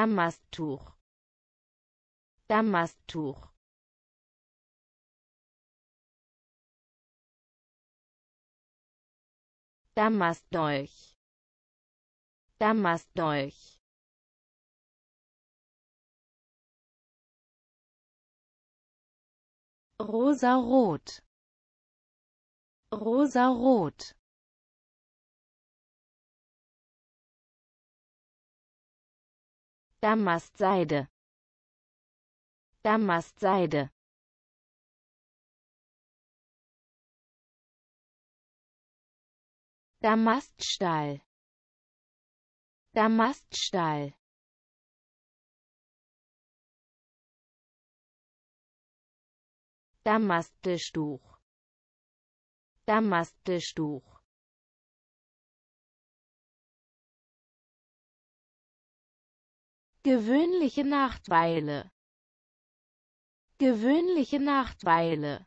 Damasttuch Damasttuch Damastdolch Damastdolch Rosa-Rot Rosa-Rot Damastseide Damastseide Damaststahl Damaststahl Damastestuch. Damastestuch. gewöhnliche Nachteile gewöhnliche Nachteile